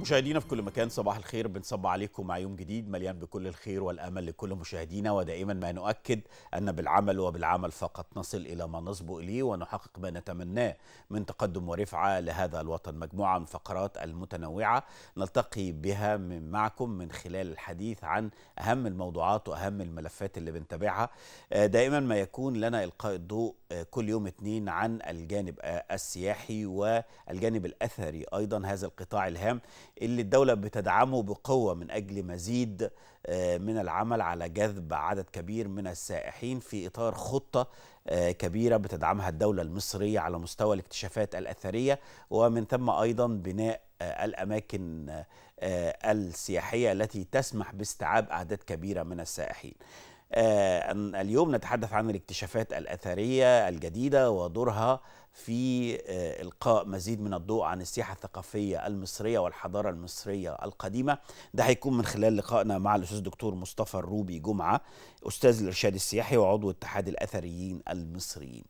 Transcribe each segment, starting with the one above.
مشاهدينا في كل مكان صباح الخير بنصب عليكم مع يوم جديد مليان بكل الخير والامل لكل مشاهدينا ودائما ما نؤكد ان بالعمل وبالعمل فقط نصل الى ما نصبو اليه ونحقق ما نتمناه من تقدم ورفعه لهذا الوطن مجموعه من فقرات المتنوعه نلتقي بها من معكم من خلال الحديث عن اهم الموضوعات واهم الملفات اللي بنتابعها آه، دائما ما يكون لنا القاء الضوء آه، كل يوم اثنين عن الجانب آه، السياحي والجانب الاثري ايضا هذا القطاع الهام اللي الدولة بتدعمه بقوة من أجل مزيد آه، من العمل على جذب عدد كبير من السائحين في إطار خطة آه، كبيرة بتدعمها الدولة المصرية على مستوى الاكتشافات الأثرية ومن ثم أيضا بناء آه، الأماكن السياحية التي تسمح باستيعاب أعداد كبيرة من السائحين اليوم نتحدث عن الاكتشافات الأثرية الجديدة ودورها في آه، إلقاء مزيد من الضوء عن السياحة الثقافية المصرية والحضارة المصرية القديمة ده هيكون من خلال لقائنا مع الأستاذ دكتور مصطفى الروبي جمعة أستاذ الإرشاد السياحي وعضو اتحاد الأثريين المصريين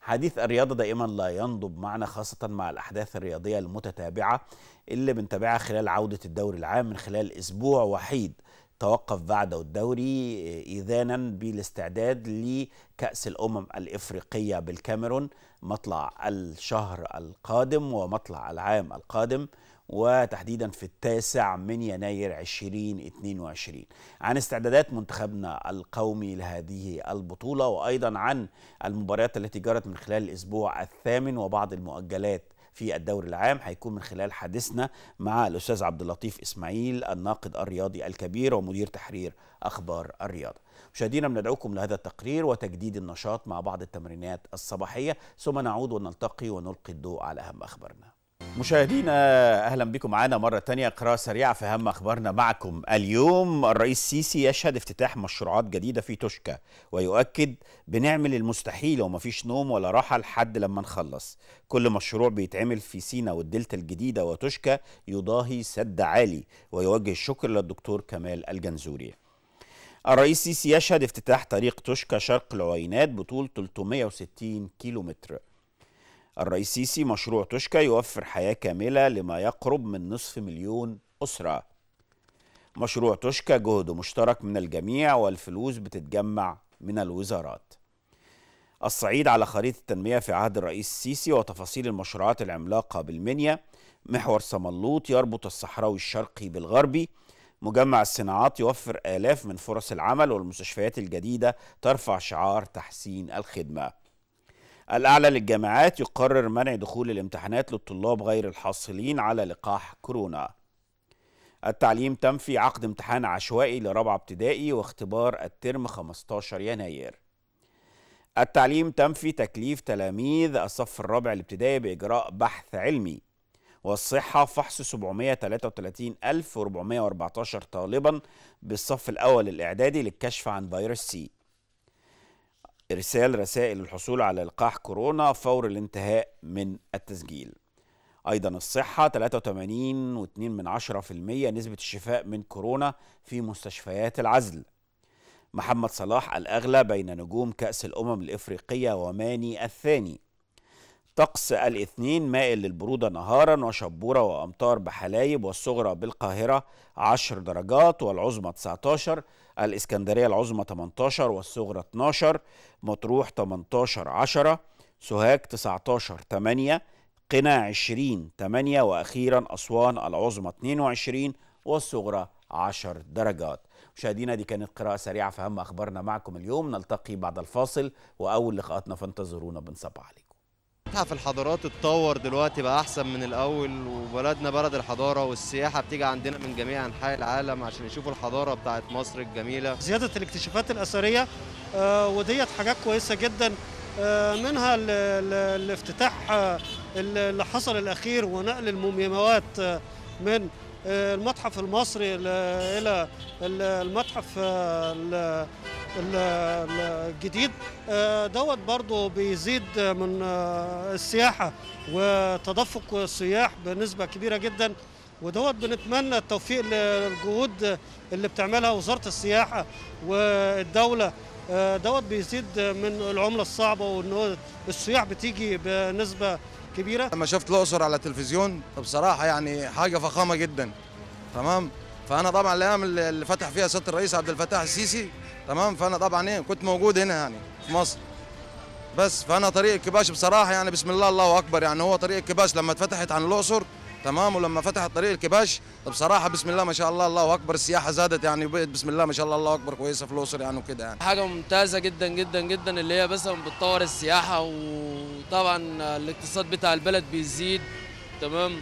حديث الرياضة دائما لا ينضب معنا خاصة مع الأحداث الرياضية المتتابعة اللي بنتابعها خلال عودة الدوري العام من خلال أسبوع وحيد توقف بعده الدوري آه، إذانا بالاستعداد لكأس الأمم الإفريقية بالكاميرون مطلع الشهر القادم ومطلع العام القادم وتحديدا في التاسع من يناير 2022 عن استعدادات منتخبنا القومي لهذه البطولة وأيضا عن المباريات التي جرت من خلال الأسبوع الثامن وبعض المؤجلات في الدوري العام هيكون من خلال حديثنا مع الاستاذ عبد اللطيف اسماعيل الناقد الرياضي الكبير ومدير تحرير اخبار الرياضه. مشاهدينا بندعوكم لهذا التقرير وتجديد النشاط مع بعض التمرينات الصباحيه ثم نعود ونلتقي ونلقي الضوء على اهم اخبارنا. مشاهدينا آه، اهلا بكم معنا مره تانية قراءه سريعه في اهم اخبارنا معكم اليوم الرئيس السيسي يشهد افتتاح مشروعات جديده في توشكا ويؤكد بنعمل المستحيل وما فيش نوم ولا راحه لحد لما نخلص كل مشروع بيتعمل في سينا والدلتا الجديده وتوشكا يضاهي سد عالي ويوجه الشكر للدكتور كمال الجنزوري الرئيس السيسي يشهد افتتاح طريق توشكا شرق العوينات بطول 360 كيلومتر الرئيس سيسي مشروع توشكا يوفر حياة كاملة لما يقرب من نصف مليون أسرة مشروع توشكا جهد مشترك من الجميع والفلوس بتتجمع من الوزارات الصعيد على خريطة التنمية في عهد الرئيس السيسي وتفاصيل المشروعات العملاقة بالمنيا محور صملوط يربط الصحراوي الشرقي بالغربي مجمع الصناعات يوفر آلاف من فرص العمل والمستشفيات الجديدة ترفع شعار تحسين الخدمة الأعلى للجامعات يقرر منع دخول الامتحانات للطلاب غير الحاصلين على لقاح كورونا التعليم تنفي عقد امتحان عشوائي لرابعة ابتدائي واختبار الترم 15 يناير التعليم تنفي تكليف تلاميذ الصف الرابع الابتدائي بإجراء بحث علمي والصحة فحص 733414 طالبا بالصف الأول الإعدادي للكشف عن فيروس سي إرسال رسائل الحصول على لقاح كورونا فور الانتهاء من التسجيل أيضا الصحة 83.2% نسبة الشفاء من كورونا في مستشفيات العزل محمد صلاح الأغلى بين نجوم كأس الأمم الإفريقية وماني الثاني طقس الاثنين مائل للبرودة نهارا وشبورة وأمطار بحلايب والصغرى بالقاهرة 10 درجات والعظمى 19 الإسكندرية العظمى 18 والصغرى 12 مطروح 18 10 سوهاج 19 8 قنا 20 8 وأخيرا أسوان العظمى 22 والصغرى 10 درجات مشاهدينا دي كانت قراءة سريعة في أهم أخبارنا معكم اليوم نلتقي بعد الفاصل وأول لقاءاتنا فانتظرونا بنصب عليكم متحف الحضارات اتطور دلوقتي بقى احسن من الاول وبلدنا بلد الحضاره والسياحه بتيجي عندنا من جميع انحاء العالم عشان يشوفوا الحضاره بتاعت مصر الجميله زياده الاكتشافات الاثريه آه، وديت حاجات كويسه جدا آه، منها الافتتاح آه، اللي حصل الاخير ونقل المومياوات من المتحف المصري الى المتحف الجديد آه، دوت برضه بيزيد من آه، السياحة وتدفق السياح بنسبة كبيرة جدا ودوت بنتمنى التوفيق للجهود اللي بتعملها وزارة السياحة والدولة آه، دوت بيزيد من العملة الصعبة وإن السياح بتيجي بنسبة كبيرة لما شفت الأقصر على التلفزيون بصراحة يعني حاجة فخامة جدا تمام فأنا طبعا الأيام اللي فتح فيها سيادة الرئيس عبد الفتاح السيسي تمام فانا طبعا ايه كنت موجود هنا يعني في مصر بس فانا طريق الكباش بصراحه يعني بسم الله الله اكبر يعني هو طريق الكباش لما اتفتحت عن الاقصر تمام ولما فتحت طريق الكباش بصراحه بسم الله ما شاء الله الله اكبر السياحه زادت يعني وبقت بسم الله ما شاء الله الله اكبر كويسه في الاقصر يعني وكده يعني حاجه ممتازه جدا جدا جدا اللي هي بس بتطور السياحه وطبعا الاقتصاد بتاع البلد بيزيد تمام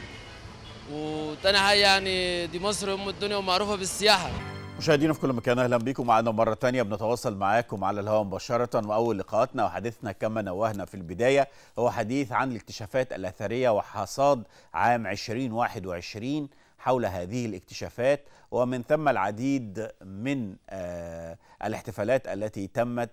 وتاني حاجه يعني دي مصر ام الدنيا ومعروفه بالسياحه مشاهدينا في كل مكان اهلا بيكم معنا مره ثانيه بنتواصل معاكم على الهواء مباشره واول لقاءاتنا وحديثنا كما نوهنا في البدايه هو حديث عن الاكتشافات الاثريه وحصاد عام 2021 حول هذه الاكتشافات ومن ثم العديد من آه، الاحتفالات التي تمت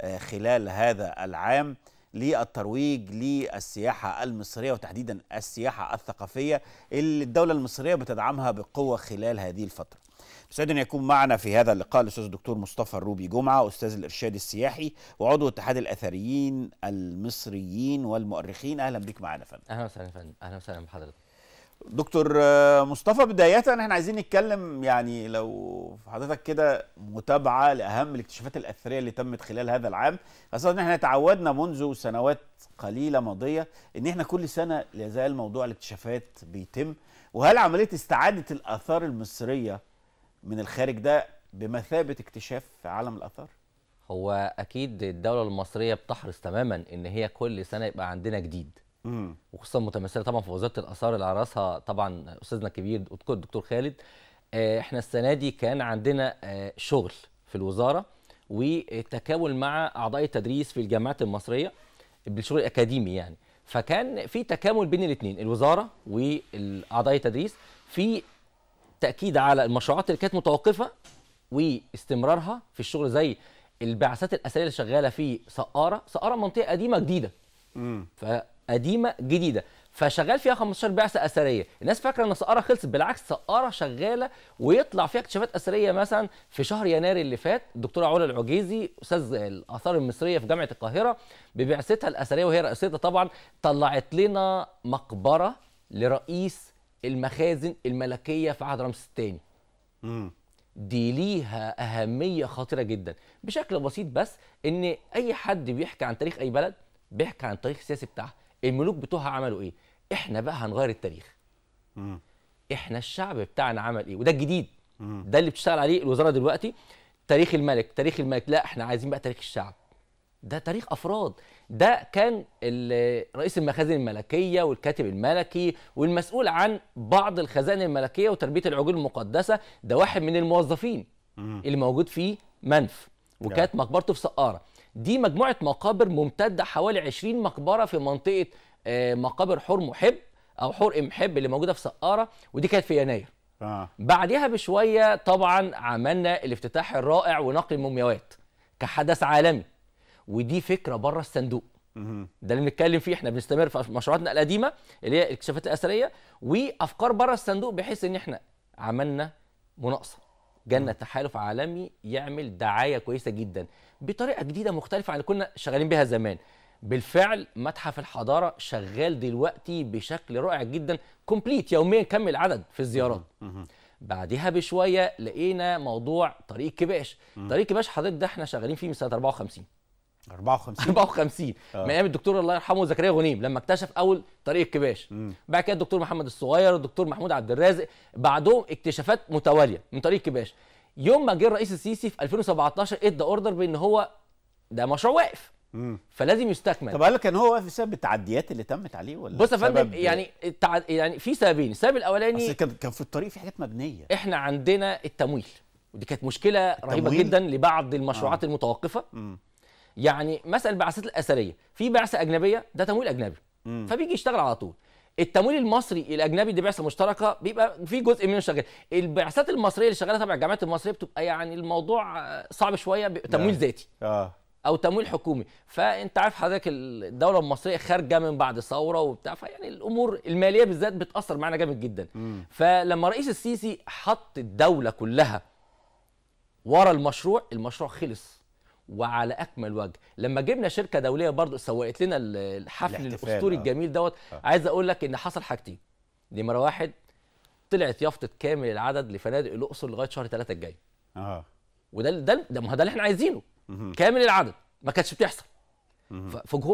آه، خلال هذا العام للترويج للسياحة المصرية وتحديدا السياحة الثقافية اللي الدولة المصرية بتدعمها بقوة خلال هذه الفترة سعيد ان يكون معنا في هذا اللقاء الاستاذ الدكتور مصطفى الروبي جمعه استاذ الارشاد السياحي وعضو اتحاد الاثريين المصريين والمؤرخين اهلا بك معنا فندم اهلا وسهلا فندم اهلا وسهلا بحضرتك دكتور مصطفى بداية احنا عايزين نتكلم يعني لو حضرتك كده متابعة لأهم الاكتشافات الأثرية اللي تمت خلال هذا العام خاصة ان احنا تعودنا منذ سنوات قليلة ماضية ان احنا كل سنة لا يزال موضوع الاكتشافات بيتم وهل عملية استعادة الآثار المصرية من الخارج ده بمثابه اكتشاف في عالم الاثار هو اكيد الدوله المصريه بتحرص تماما ان هي كل سنه يبقى عندنا جديد وخصوصا متمثله طبعا في وزاره الاثار اللي راسها طبعا استاذنا الكبير الدكتور خالد آه، احنا السنه دي كان عندنا آه، شغل في الوزاره وتكامل مع اعضاء التدريس في الجامعات المصريه بالشغل الاكاديمي يعني فكان في تكامل بين الاثنين الوزاره واعضاء التدريس في تاكيد على المشروعات اللي كانت متوقفه واستمرارها في الشغل زي البعثات الاثريه اللي شغاله في سقاره سقاره منطقه قديمه جديده امم فقديمه جديده فشغال فيها 15 بعثه اثريه الناس فاكره ان سقاره خلصت بالعكس سقاره شغاله ويطلع فيها اكتشافات اثريه مثلا في شهر يناير اللي فات الدكتوره علا العجيزي استاذ الاثار المصريه في جامعه القاهره ببعثتها الاثريه وهي رئيستها طبعا طلعت لنا مقبره لرئيس المخازن الملكيه في عهد رمسيس الثاني دي ليها اهميه خطيره جدا بشكل بسيط بس ان اي حد بيحكي عن تاريخ اي بلد بيحكي عن التاريخ السياسي بتاعها الملوك بتوعها عملوا ايه احنا بقى هنغير التاريخ مم. احنا الشعب بتاعنا عمل ايه وده الجديد مم. ده اللي بتشتغل عليه الوزاره دلوقتي تاريخ الملك تاريخ الملك لا احنا عايزين بقى تاريخ الشعب ده تاريخ افراد ده كان رئيس المخازن الملكيه والكاتب الملكي والمسؤول عن بعض الخزائن الملكيه وتربيه العجول المقدسه ده واحد من الموظفين اللي موجود في منف وكانت مقبرته في سقاره دي مجموعه مقابر ممتده حوالي 20 مقبره في منطقه آه، مقابر حور محب او حور محب اللي موجوده في سقاره ودي كانت في يناير آه. بعدها بشويه طبعا عملنا الافتتاح الرائع ونقل المومياوات كحدث عالمي ودي فكره بره الصندوق ده اللي بنتكلم فيه احنا بنستمر في مشروعاتنا القديمه اللي هي الاكتشافات الاثريه وافكار بره الصندوق بحيث ان احنا عملنا مناقصه جنة تحالف عالمي يعمل دعايه كويسه جدا بطريقه جديده مختلفه عن اللي كنا شغالين بها زمان بالفعل متحف الحضاره شغال دلوقتي بشكل رائع جدا كومبليت يوميا كمل عدد في الزيارات بعدها بشويه لقينا موضوع طريق كباش طريق كباش حضرتك ده احنا شغالين فيه من سنه 54 54 54 آه. من ايام الدكتور الله يرحمه زكريا غنيم لما اكتشف اول طريق الكباش بعد كده الدكتور محمد الصغير الدكتور محمود عبد الرازق بعدهم اكتشافات متواليه من طريق الكباش يوم ما جه الرئيس السيسي في 2017 ادى اوردر بان هو ده مشروع واقف مم. فلازم يستكمل طب لك كان هو واقف بسبب التعديات اللي تمت عليه ولا بص يا فندم يعني التع... يعني في سببين السبب الاولاني كان كان في الطريق في حاجات مبنيه احنا عندنا التمويل ودي كانت مشكله التمويل. رهيبه جدا لبعض المشروعات آه. المتوقفه مم. يعني مثلا البعثات الاثريه في بعثه اجنبيه ده تمويل اجنبي مم. فبيجي يشتغل على طول التمويل المصري الاجنبي دي بعثه مشتركه بيبقى في جزء منه شغال البعثات المصريه اللي شغاله تبع الجامعات المصريه بتبقى يعني الموضوع صعب شويه تمويل ذاتي اه او تمويل حكومي فانت عارف حضرتك الدوله المصريه خارجه من بعد ثوره وبتاع فيعني الامور الماليه بالذات بتاثر معانا جامد جدا مم. فلما رئيس السيسي حط الدوله كلها ورا المشروع المشروع خلص وعلى اكمل وجه لما جبنا شركه دوليه برضو سوقت لنا الحفل الاسطوري آه. الجميل دوت آه. عايز اقول لك ان حصل حاجتين نمره واحد طلعت يافطه كامل العدد لفنادق الاقصر لغايه شهر ثلاثة الجاي اه وده ده ده ما ده اللي احنا عايزينه كامل العدد ما كانتش بتحصل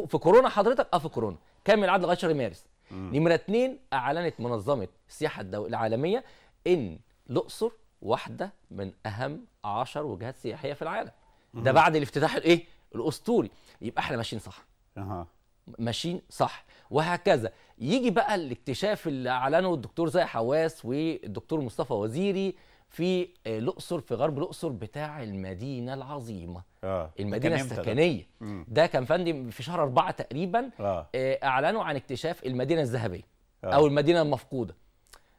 في كورونا حضرتك اه في كورونا كامل العدد لغايه شهر مارس نمره اثنين اعلنت منظمه السياحه العالميه ان الاقصر واحده من اهم 10 وجهات سياحيه في العالم ده بعد الافتتاح الايه الاسطوري يبقى احنا ماشيين صح اها ماشيين صح وهكذا يجي بقى الاكتشاف اللي اعلنه الدكتور زي حواس والدكتور مصطفى وزيري في آه، الاقصر في غرب الاقصر بتاع المدينه العظيمه آه. المدينه السكنيه ده. ده كان فندم في شهر أربعة تقريبا آه. آه. اعلنوا عن اكتشاف المدينه الذهبيه آه. او المدينه المفقوده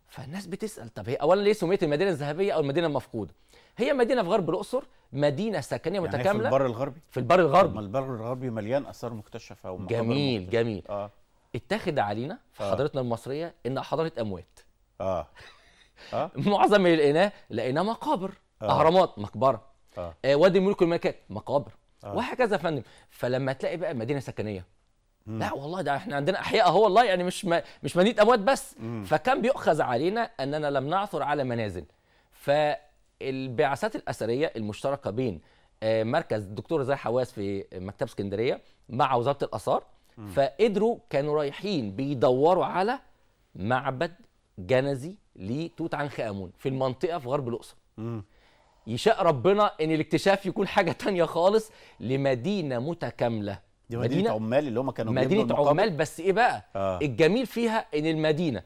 فالناس بتسال طب هي اولا ليه سميت المدينه الذهبيه او المدينه المفقوده هي مدينه في غرب الاقصر مدينه سكنيه يعني متكامله في البر الغربي في البر الغربي البر الغربي مليان اثار مكتشفه جميل مكتشفة. جميل آه. اتخذ علينا في آه. حضارتنا المصريه انها حضاره اموات اه اه معظم اللي لقيناه لقيناه مقابر آه. اهرامات مقبره آه. آه وادي الملوك والملكات مقابر آه. وهكذا يا فندم فلما تلاقي بقى مدينه سكنيه مم. لا والله ده احنا عندنا احياء اهو والله يعني مش ما مش مدينه اموات بس مم. فكان بيؤخذ علينا اننا لم نعثر على منازل ف البعثات الاثريه المشتركه بين آه، مركز الدكتور زي حواس في مكتبه اسكندريه مع وزاره الاثار فقدروا كانوا رايحين بيدوروا على معبد جنزي لتوت عنخ امون في المنطقه في غرب الاقصر يشاء ربنا ان الاكتشاف يكون حاجه تانية خالص لمدينه متكامله دي مدينه, مدينة عمال اللي هم كانوا مدينه عمال بس ايه بقى آه. الجميل فيها ان المدينه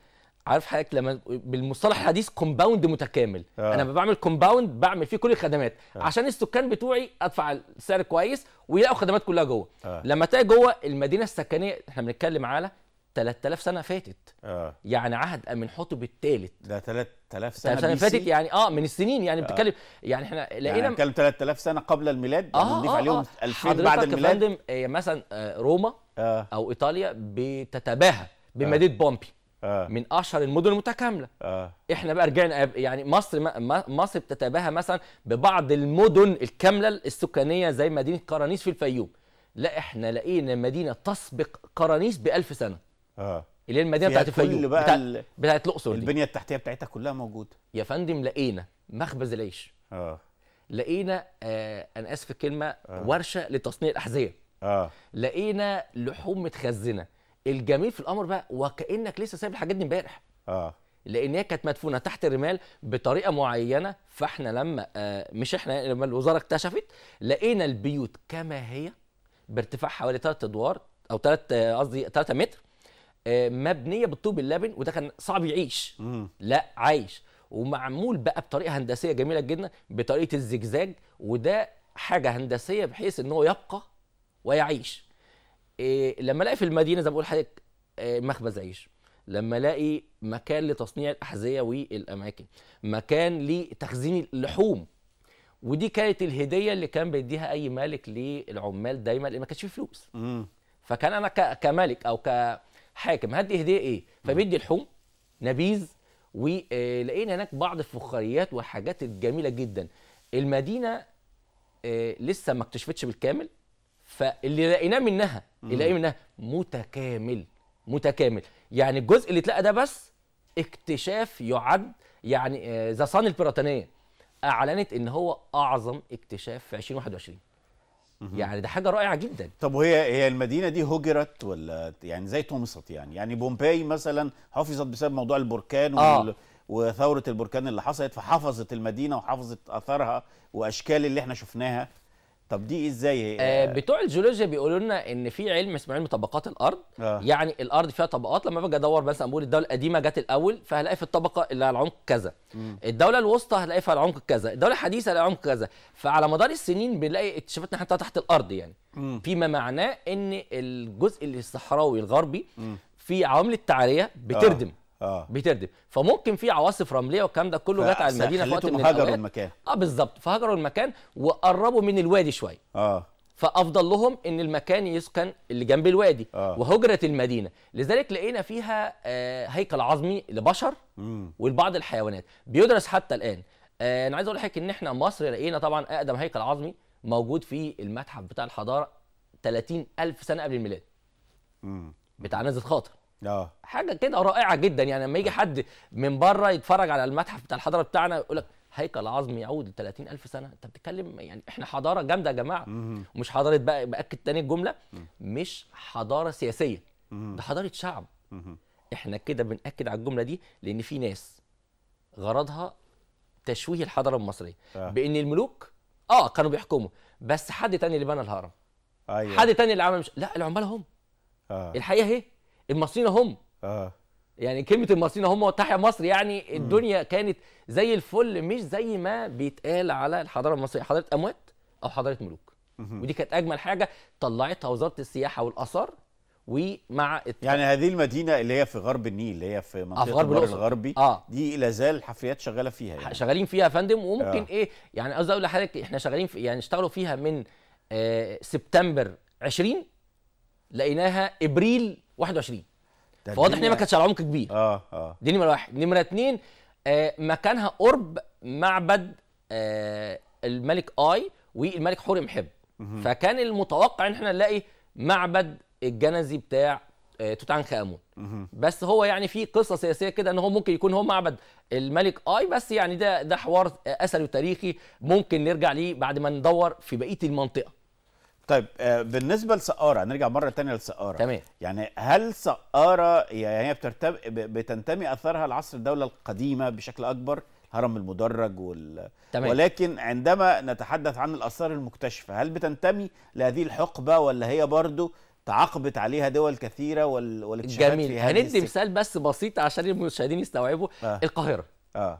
عارف حضرتك لما بالمصطلح الحديث كومباوند متكامل آه. انا بعمل كومباوند بعمل فيه كل الخدمات آه. عشان السكان بتوعي ادفع السعر كويس ويلاقوا خدمات كلها جوه آه. لما تلاقي جوه المدينه السكنيه احنا بنتكلم على 3000 سنه فاتت آه. يعني عهد حطب الثالث ده 3000 سنه, سنة فاتت يعني اه من السنين يعني آه. بتتكلم يعني احنا يعني لقينا يعني بنتكلم 3000 سنه قبل الميلاد آه نضيف آه عليهم 2000 آه. بعد الميلاد حضرتك مثلا آه، روما آه. او ايطاليا بتتباهى آه. بمدينه آه. بومبي آه. من اشهر المدن المتكامله آه. احنا بقى رجعنا يعني مصر مصر بتتباهى مثلا ببعض المدن الكامله السكانيه زي مدينه قرانيس في الفيوم لا احنا لقينا مدينه تسبق قرانيس ب 1000 سنه اه اللي هي المدينه بتاعت الفيوم بتاع... بتاعت الاقصر البنيه التحتيه بتاعتها كلها موجوده يا فندم لقينا مخبز العيش اه لقينا آه انا اسف الكلمه آه. ورشه لتصنيع الاحذيه اه لقينا لحوم متخزنه الجميل في الامر بقى وكانك لسه سايب الحاجات دي امبارح اه لان هي كانت مدفونه تحت الرمال بطريقه معينه فاحنا لما آه مش احنا لما الوزاره اكتشفت لقينا البيوت كما هي بارتفاع حوالي 3 ادوار او 3 آه، قصدي 3 متر آه مبنيه بالطوب اللبن وده كان صعب يعيش مم. لا عايش ومعمول بقى بطريقه هندسيه جميله جدا بطريقه الزجزاج وده حاجه هندسيه بحيث ان هو يبقى ويعيش إيه لما الاقي في المدينه زي ما بقول لحضرتك إيه مخبز عيش لما الاقي مكان لتصنيع الاحذيه والاماكن مكان لتخزين اللحوم ودي كانت الهديه اللي كان بيديها اي مالك للعمال دايما لان ما كانش فيه فلوس مم. فكان انا كملك او كحاكم هدي هديه ايه فبيدي لحوم نبيذ ولقينا إيه، هناك بعض الفخاريات والحاجات الجميله جدا المدينه إيه، لسه ما اكتشفتش بالكامل فاللي لقيناه منها اللي لقيناه منها متكامل متكامل يعني الجزء اللي اتلقى ده بس اكتشاف يعد يعني آه، ذا صان البريطانيه اعلنت ان هو اعظم اكتشاف في 2021 يعني ده حاجه رائعه جدا طب وهي هي المدينه دي هجرت ولا يعني زي تومسط يعني يعني بومباي مثلا حفظت بسبب موضوع البركان آه. وال... وثوره البركان اللي حصلت فحفظت المدينه وحفظت اثارها واشكال اللي احنا شفناها طب دي ازاي هي؟ آه،, آه بتوع الجيولوجيا بيقولوا لنا ان في علم اسمه علم طبقات الارض آه. يعني الارض فيها طبقات لما باجي ادور مثلا بقول الدوله القديمه جت الاول فهلاقي في الطبقه اللي على العمق كذا مم. الدوله الوسطى هلاقي فيها العمق كذا الدوله الحديثه هلاقي العمق كذا فعلى مدار السنين بنلاقي اكتشافاتنا حتى تحت الارض يعني مم. فيما معناه ان الجزء الصحراوي الغربي مم. في عوامل التعريه بتردم آه. اه بتردم فممكن في عواصف رمليه والكلام ده كله جت على المدينه في وقت من هاجروا المكان اه بالظبط فهجروا المكان وقربوا من الوادي شويه اه فافضل لهم ان المكان يسكن اللي جنب الوادي آه. وهجره المدينه لذلك لقينا فيها آه هيكل عظمي لبشر مم. ولبعض الحيوانات بيدرس حتى الان آه انا عايز اقول لحضرتك ان احنا مصر لقينا طبعا اقدم هيكل عظمي موجود في المتحف بتاع الحضاره 30 الف سنه قبل الميلاد بتاع نزله خاطر اه حاجه كده رائعه جدا يعني لما يجي آه. حد من بره يتفرج على المتحف بتاع الحضاره بتاعنا يقول لك هيكل عظمي يعود ل 30000 سنه انت بتتكلم يعني احنا حضاره جامده يا جماعه ومش حضاره بقى باكد تاني الجمله مش حضاره سياسيه ده حضاره شعب احنا كده بناكد على الجمله دي لان في ناس غرضها تشويه الحضاره المصريه آه. بان الملوك اه كانوا بيحكموا بس حد تاني اللي بنى الهرم أيوة. حد تاني اللي عمل مش... لا العمال هم آه. الحقيقه ايه المصريين هم اه يعني كلمه المصريين هم تحيا مصر يعني الدنيا كانت زي الفل مش زي ما بيتقال على الحضاره المصريه حضاره اموات او حضاره ملوك ودي كانت اجمل حاجه طلعتها وزاره السياحه والاثار ومع يعني هذه المدينه اللي هي في غرب النيل اللي هي في آه، منطقه في غرب الغربي آه. دي لا زال الحفريات شغاله فيها يعني. شغالين فيها يا فندم وممكن آه. ايه يعني قصدي اقول لحضرتك احنا شغالين في يعني اشتغلوا فيها من آه سبتمبر 20 لقيناها ابريل 21 فواضح ان هي ما كانتش على عمق كبير اه اه دي نمره واحد نمره اثنين آه مكانها قرب معبد آه الملك اي والملك حورم حب فكان المتوقع ان احنا نلاقي معبد الجنزي بتاع آه توت عنخ امون بس هو يعني في قصه سياسيه كده ان هو ممكن يكون هو معبد الملك اي بس يعني ده ده حوار اثري وتاريخي ممكن نرجع ليه بعد ما ندور في بقيه المنطقه طيب آه، بالنسبه لسقاره نرجع مره تانية لسقاره تمام يعني هل سقاره يعني هي بترتب... بتنتمي اثارها لعصر الدوله القديمه بشكل اكبر هرم المدرج وال... تمام. ولكن عندما نتحدث عن الاثار المكتشفه هل بتنتمي لهذه الحقبه ولا هي برضو تعاقبت عليها دول كثيره وال... والاكتشافات جميل هندي مثال بس بسيط عشان المشاهدين يستوعبوا آه. القاهره اه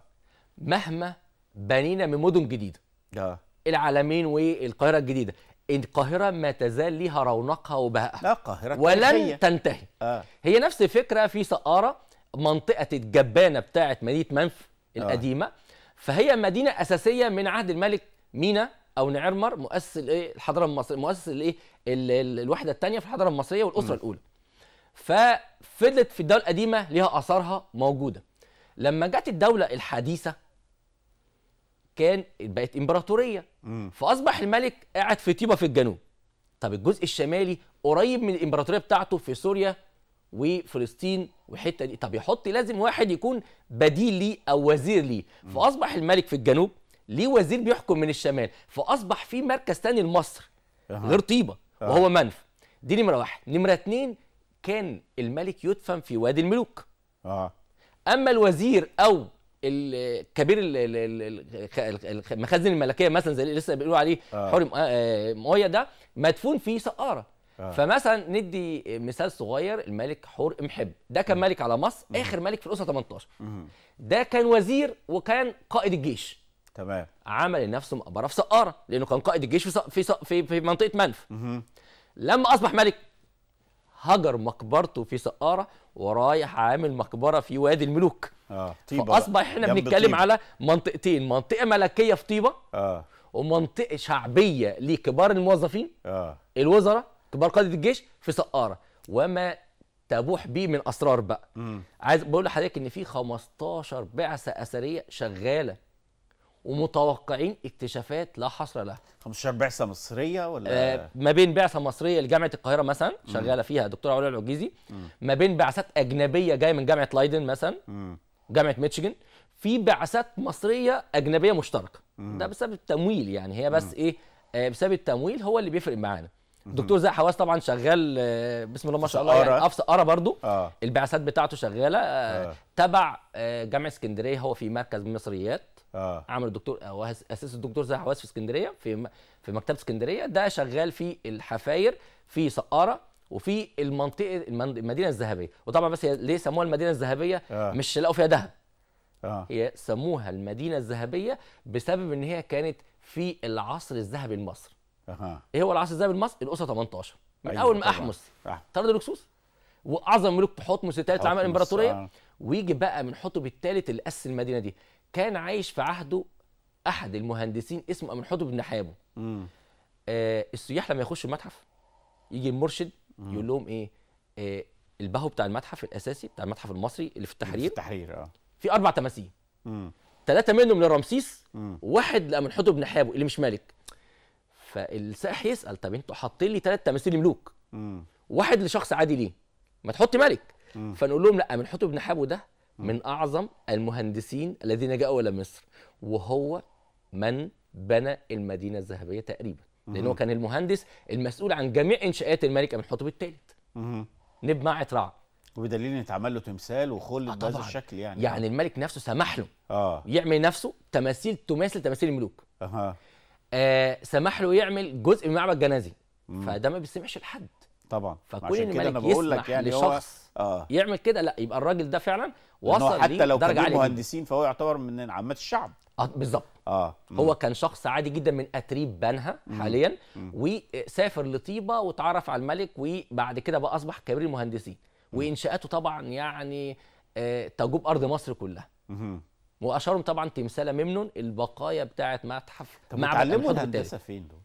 مهما بنينا من مدن جديده آه. العالمين والقاهره الجديده القاهرة ما تزال ليها رونقها وبهائها القاهرة ولن تنتهي آه. هي نفس الفكرة في سقارة منطقة الجبانة بتاعة مدينة منف القديمة آه. فهي مدينة أساسية من عهد الملك مينا أو نعرمر مؤسس الإيه الحضارة المصرية مؤسس الإيه الوحدة الثانية في الحضارة المصرية والأسرة م. الأولى ففضلت في الدولة القديمة ليها آثارها موجودة لما جت الدولة الحديثة كان بقت امبراطوريه مم. فاصبح الملك قاعد في طيبه في الجنوب طب الجزء الشمالي قريب من الامبراطوريه بتاعته في سوريا وفلسطين والحته دي طب يحط لازم واحد يكون بديل ليه او وزير ليه فاصبح الملك في الجنوب ليه وزير بيحكم من الشمال فاصبح في مركز تاني لمصر أه. غير طيبه أه. وهو منف دي نمره واحد نمره اتنين كان الملك يدفن في وادي الملوك أه. اما الوزير او الكبير المخازن الملكيه مثلا زي اللي لسه بيقولوا عليه آه. حوري آه، مؤيد ده مدفون في سقاره آه. فمثلا ندي مثال صغير الملك حور محب ده كان ملك على مصر مم. اخر ملك في الاسره 18 مم. ده كان وزير وكان قائد الجيش تمام عمل لنفسه مقبره في سقاره لانه كان قائد الجيش في في في, في منطقه منف مم. لما اصبح ملك هجر مقبرته في سقاره ورايح عامل مقبره في وادي الملوك آه. طيبة فاصبح احنا بنتكلم على منطقتين منطقه ملكيه في طيبه آه. ومنطقه شعبيه لكبار الموظفين آه. الوزراء كبار قاده الجيش في سقاره وما تبوح به من اسرار بقى مم. عايز بقول لحضرتك ان في 15 بعثه اثريه شغاله ومتوقعين اكتشافات لا حصر لها 15 بعثه مصريه ولا آه ما بين بعثه مصريه لجامعه القاهره مثلا شغاله فيها دكتوره عليا العجيزي ما بين بعثات اجنبيه جايه من جامعه لايدن مثلا جامعه ميتشيجن في بعثات مصريه اجنبيه مشتركه مم. ده بسبب التمويل يعني هي بس مم. ايه آه بسبب التمويل هو اللي بيفرق معانا دكتور زي حواس طبعا شغال آه، بسم الله ما شاء الله يعني افس سقاره برضو آه. البعثات بتاعته شغاله آه. آه. تبع آه، جامعه اسكندريه هو في مركز مصريات آه. عمل الدكتور او آه، اسس الدكتور زاهي حواس في اسكندريه في في مكتبه اسكندريه ده شغال في الحفاير في سقاره وفي المنطقه المدينه الذهبيه وطبعا بس ليه سموها المدينه الذهبيه آه. مش لقوا فيها ذهب آه. هي سموها المدينه الذهبيه بسبب ان هي كانت في العصر الذهبي المصري آه. ايه هو العصر الذهبي المصري الاسره 18 من أيوة اول ما احمس طرد الاكسوس واعظم ملوك حطمس الثالث اللي عمل الامبراطوريه آه. ويجي بقى من حطب الثالث اللي اسس المدينه دي كان عايش في عهده احد المهندسين اسمه امين حضر بن حابو آه السياح لما يخشوا المتحف يجي المرشد مم. يقول لهم ايه آه البهو بتاع المتحف الاساسي بتاع المتحف المصري اللي في التحرير في التحرير اه في اربع تماثيل ثلاثه منهم لرمسيس وواحد لامن حتب بن حابو اللي مش ملك فالسائح يسال طب انتوا حاطين لي ثلاث تماثيل ملوك واحد لشخص عادي ليه ما تحط ملك فنقول لهم لا امن حتب بن حابو ده من اعظم المهندسين الذين جاءوا الى مصر وهو من بنى المدينه الذهبيه تقريبا لانه كان المهندس المسؤول عن جميع انشاءات الملك امين حطب الثالث نب مع رعد وبدليل ان اتعمل له تمثال وخلد آه، بهذا الشكل يعني يعني الملك نفسه سمح له اه يعمل نفسه تماثيل تماثل تماثيل الملوك اها آه سمح له يعمل جزء من معبد جنازي فده ما بيسمحش لحد طبعا فكل عشان كده أنا بقول لك يعني لشخص آه. يعمل كده لا يبقى الراجل ده فعلا وصل حتى لو كان مهندسين فهو يعتبر من عامه الشعب آه بالظبط اه هو كان شخص عادي جدا من اتريب بنها حاليا مم. وسافر لطيبه وتعرف على الملك وبعد كده بقى اصبح كبير المهندسين وانشاءاته طبعا يعني آه تجوب ارض مصر كلها مم. طبعا تمثال ممنون البقايا بتاعه متحف طب اتعلموا الهندسه فين دول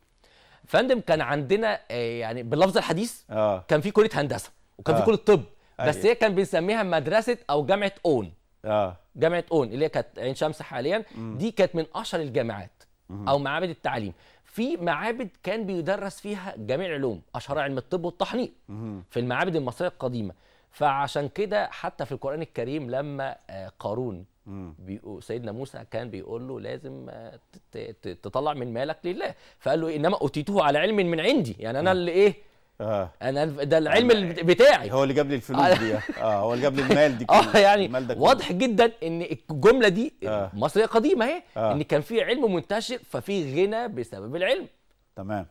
فندم كان عندنا آه يعني باللفظ الحديث آه. كان في كليه هندسه وكان آه. في كليه طب بس أيوة. هي كان بنسميها مدرسه او جامعه اون اه جامعه اون اللي هي كانت عين شمس حاليا م. دي كانت من اشهر الجامعات او معابد التعليم في معابد كان بيدرس فيها جميع العلوم اشهر علم الطب والتحنيط في المعابد المصريه القديمه فعشان كده حتى في القران الكريم لما آه، قارون بيقول سيدنا موسى كان بيقول له لازم آه، تطلع من مالك لله فقال له انما اوتيته على علم من عندي يعني انا اللي ايه آه. انا ده العلم بتاعي هو اللي جاب لي الفلوس دي اه, آه، هو اللي جاب لي المال دي اه يعني المال ده واضح جدا ان الجمله دي آه. مصريه قديمه اهي آه. ان كان في علم منتشر ففي غنى بسبب العلم تمام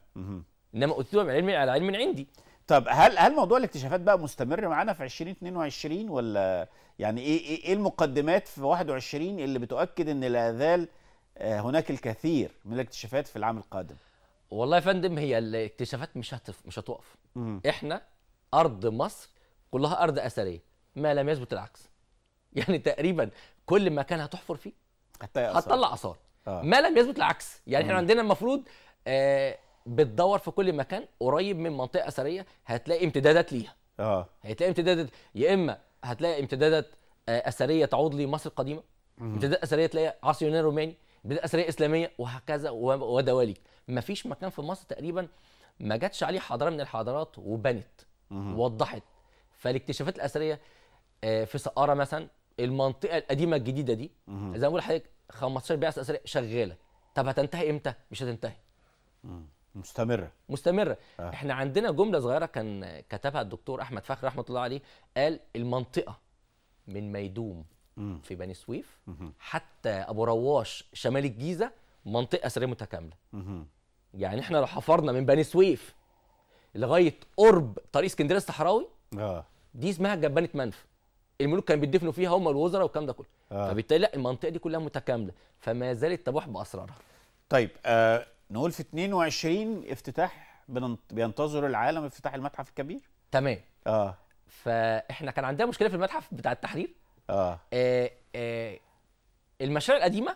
انما قلت لهم بعلم على علم عندي طب هل هل موضوع الاكتشافات بقى مستمر معانا في 2022 ولا يعني ايه ايه, إيه المقدمات في 21 اللي بتؤكد ان لا زال آه، هناك الكثير من الاكتشافات في العام القادم؟ والله يا فندم هي الاكتشافات مش هتف... مش هتوقف احنا ارض مصر كلها ارض اثريه ما لم يثبت العكس يعني تقريبا كل مكان هتحفر فيه هتطلع اثار آه. ما لم يثبت العكس يعني احنا عندنا المفروض آه بتدور في كل مكان قريب من منطقه اثريه هتلاقي امتدادات ليها اه هتلاقي امتدادات يا اما هتلاقي امتدادات آه، اثريه تعود لمصر القديمه امتدادات اثريه تلاقي عصر يوناني روماني امتدادات اثريه اسلاميه وهكذا ودواليك مفيش مكان في مصر تقريبا ما جاتش عليه حضاره من الحضارات وبنت ووضحت فالاكتشافات الاثريه آه، في سقاره مثلا المنطقه القديمه الجديده دي زي ما بقول لحضرتك 15 بعثه اثريه شغاله طب هتنتهي امتى مش هتنتهي مستمره مستمره آه. احنا عندنا جمله صغيره كان كتبها الدكتور احمد فخر رحمه الله عليه قال المنطقه من ميدوم مم. في بني سويف مم. حتى ابو رواش شمال الجيزه منطقه اثريه متكامله مم. يعني احنا لو حفرنا من بني سويف لغايه قرب طريق اسكندريه الصحراوي اه دي اسمها جبانه منف الملوك كانوا بيدفنوا فيها هم الوزراء والكلام ده كله آه. فبالتالي لا المنطقه دي كلها متكامله فما زالت تبوح باسرارها طيب آه نقول في 22 افتتاح بينتظر العالم افتتاح المتحف الكبير تمام اه فاحنا كان عندنا مشكله في المتحف بتاع التحرير اه, آه, آه المشاريع القديمه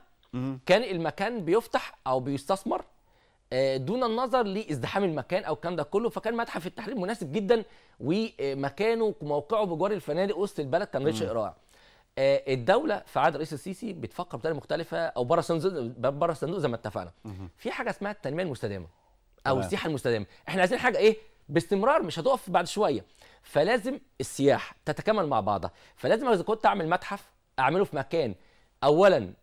كان المكان بيفتح او بيستثمر آه، دون النظر لازدحام المكان او الكلام ده كله فكان متحف التحرير مناسب جدا ومكانه وموقعه بجوار الفنادق وسط البلد كان غير رائع آه، الدوله في عهد الرئيس السيسي بتفكر بطريقه مختلفه او بره الصندوق بره الصندوق زي ما اتفقنا في حاجه اسمها التنميه المستدامه او السياحه المستدامه احنا عايزين حاجه ايه باستمرار مش هتقف بعد شويه فلازم السياحه تتكامل مع بعضها فلازم اذا كنت اعمل متحف اعمله في مكان اولا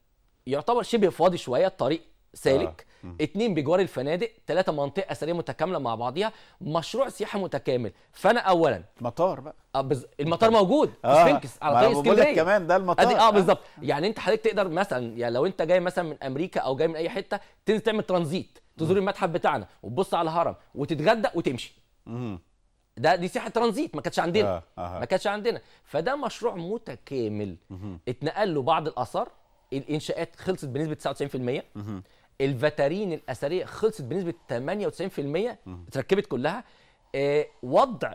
يعتبر شبه فاضي شويه الطريق سالك آه. اتنين بجوار الفنادق ثلاثة منطقة أثرية متكاملة مع بعضيها مشروع سياحة متكامل فأنا أولا مطار بقى آه المطار موجود آه. سفنكس على طريق اسكندريه كمان ده المطار أدي... اه, آه. بالظبط آه. يعني انت حضرتك تقدر مثلا يعني لو انت جاي مثلا من امريكا او جاي من اي حته تنزل تعمل ترانزيت تزور المتحف بتاعنا وتبص على الهرم وتتغدى وتمشي م. ده دي سياحه ترانزيت ما كانتش عندنا آه. آه. ما كانتش عندنا فده مشروع متكامل اتنقل له بعض الاثار الانشاءات خلصت بنسبه 99% م. الفاتارين الاثريه خلصت بنسبه 98% اتركبت كلها آه وضع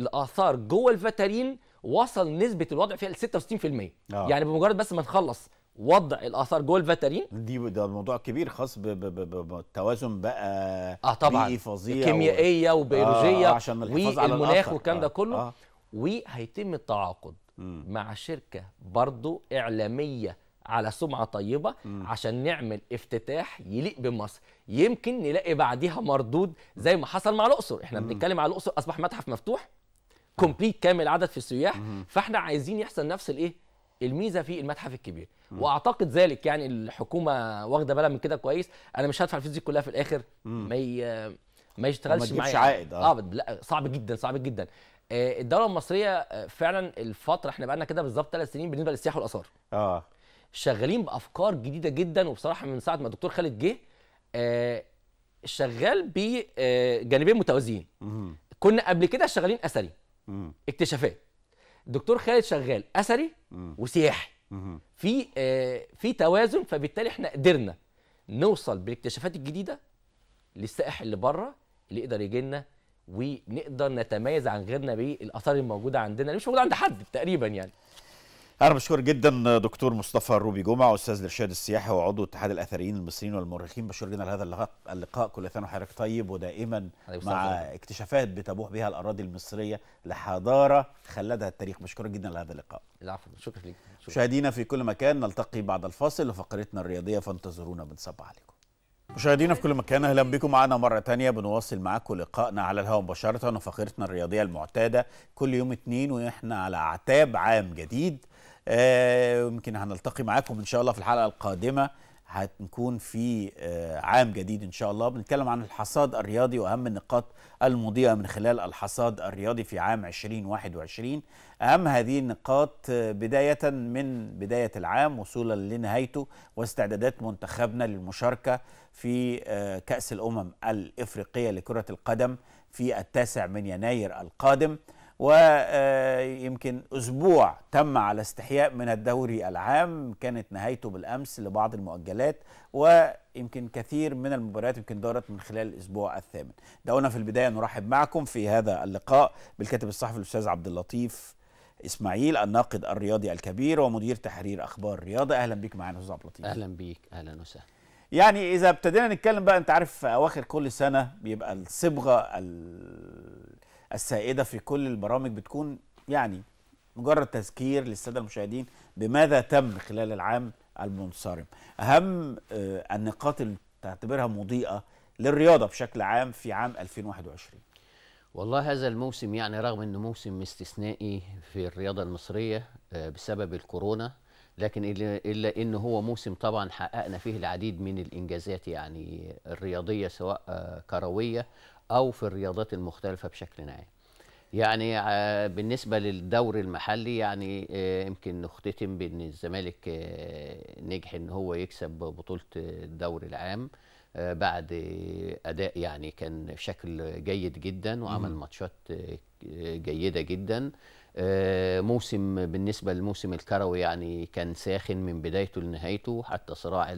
الاثار جوه الفاتارين وصل نسبه الوضع فيها ل 66% آه. يعني بمجرد بس ما نخلص وضع الاثار جوه الفاتارين دي ده موضوع كبير خاص بالتوازن بقى اه طبعا بيئي فظيع كيميائيه و... وبيولوجيه آه عشان الحفاظ على والمناخ والكلام ده آه كله آه. وهيتم التعاقد مم. مع شركه برضو اعلاميه على سمعه طيبه م. عشان نعمل افتتاح يليق بمصر يمكن نلاقي بعديها مردود زي ما حصل مع الاقصر احنا م. بنتكلم على الاقصر اصبح متحف مفتوح كومبليت كامل عدد في السياح م. فاحنا عايزين يحصل نفس الايه الميزه في المتحف الكبير م. واعتقد ذلك يعني الحكومه واخده بالها من كده كويس انا مش هدفع الفلوس دي كلها في الاخر ما ما يشتغلش معايا عائد اه, آه، لا صعب جدا صعب جدا آه، الدوله المصريه آه، فعلا الفتره احنا بقى لنا كده بالظبط ثلاث سنين بالنسبه للسياحه والاثار اه شغالين بافكار جديده جدا وبصراحه من ساعه ما الدكتور خالد جه آه، شغال بجانبين متوازيين كنا قبل كده شغالين اثري اكتشافات الدكتور خالد شغال اثري وسياحي في آه، في توازن فبالتالي احنا قدرنا نوصل بالاكتشافات الجديده للسائح اللي بره اللي يقدر يجي لنا ونقدر نتميز عن غيرنا بالاثار الموجوده عندنا اللي مش موجوده عند حد تقريبا يعني أنا بشكر جدا دكتور مصطفى روبي جمعة أستاذ الإرشاد السياحي وعضو اتحاد الأثريين المصريين والمؤرخين بشكر جدا لهذا اللقاء كل سنة وحضرتك طيب ودائما مع اكتشافات بتبوح بها الأراضي المصرية لحضارة خلدها التاريخ بشكرك جدا لهذا اللقاء العفو شكرا لك مشاهدينا في كل مكان نلتقي بعد الفاصل وفقرتنا الرياضية فانتظرونا بنصب عليكم مشاهدينا في كل مكان اهلا بكم معنا مره تانية بنواصل معاكم لقائنا على الهواء مباشره وفقرتنا الرياضيه المعتاده كل يوم اثنين واحنا على اعتاب عام جديد آه، يمكن هنلتقي معاكم ان شاء الله في الحلقه القادمه هتكون في آه، عام جديد ان شاء الله بنتكلم عن الحصاد الرياضي واهم النقاط المضيئه من خلال الحصاد الرياضي في عام 2021 اهم هذه النقاط آه، بدايه من بدايه العام وصولا لنهايته واستعدادات منتخبنا للمشاركه في كاس الامم الافريقيه لكره القدم في التاسع من يناير القادم ويمكن أسبوع تم على استحياء من الدوري العام كانت نهايته بالأمس لبعض المؤجلات ويمكن كثير من المباريات يمكن دارت من خلال الأسبوع الثامن دعونا في البداية نرحب معكم في هذا اللقاء بالكاتب الصحفي الأستاذ عبد اللطيف إسماعيل الناقد الرياضي الكبير ومدير تحرير أخبار الرياضة أهلا بك معنا أستاذ عبد اللطيف أهلا بيك أهلا وسهلا يعني إذا ابتدينا نتكلم بقى أنت عارف أواخر كل سنة بيبقى الصبغة ال... السائده في كل البرامج بتكون يعني مجرد تذكير للساده المشاهدين بماذا تم خلال العام المنصرم اهم آه، النقاط اللي تعتبرها مضيئه للرياضه بشكل عام في عام 2021 والله هذا الموسم يعني رغم انه موسم استثنائي في الرياضه المصريه آه، بسبب الكورونا لكن الا أنه هو موسم طبعا حققنا فيه العديد من الانجازات يعني الرياضيه سواء آه، كرويه أو في الرياضات المختلفة بشكل عام يعني آه، بالنسبة للدوري المحلي يعني آه، يمكن نختتم بأن الزمالك آه، نجح أن هو يكسب بطولة الدوري العام بعد أداء يعني كان شكل جيد جدا وعمل ماتشات جيدة جدا آه، موسم بالنسبة للموسم الكروي يعني كان ساخن من بدايته لنهايته حتى صراع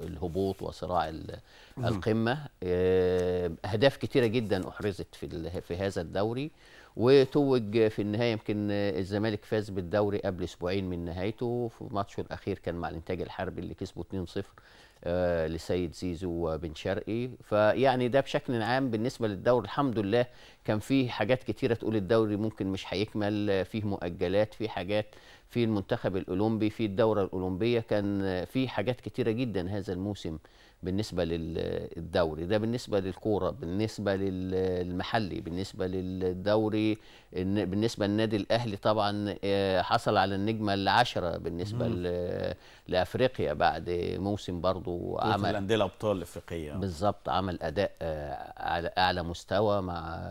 الهبوط وصراع القمة آه، أهداف كتيرة جدا أحرزت في, في هذا الدوري وتوج في النهايه يمكن الزمالك فاز بالدوري قبل اسبوعين من نهايته في ماتشه الاخير كان مع الانتاج الحربي اللي كسبه 2-0 آه، لسيد زيزو بن شرقي فيعني ده بشكل عام بالنسبه للدوري الحمد لله كان فيه حاجات كتيره تقول الدوري ممكن مش هيكمل فيه مؤجلات فيه حاجات في المنتخب الاولمبي في الدوره الاولمبيه كان فيه حاجات كتيره جدا هذا الموسم بالنسبه للدوري ده بالنسبه للكوره بالنسبه للمحلي بالنسبه للدوري بالنسبه للنادي الاهلي طبعا آه، حصل على النجمه العاشره بالنسبه لافريقيا بعد موسم برضو عمل الانديه الابطال الافريقيه بالظبط عمل اداء آه، على اعلى مستوى مع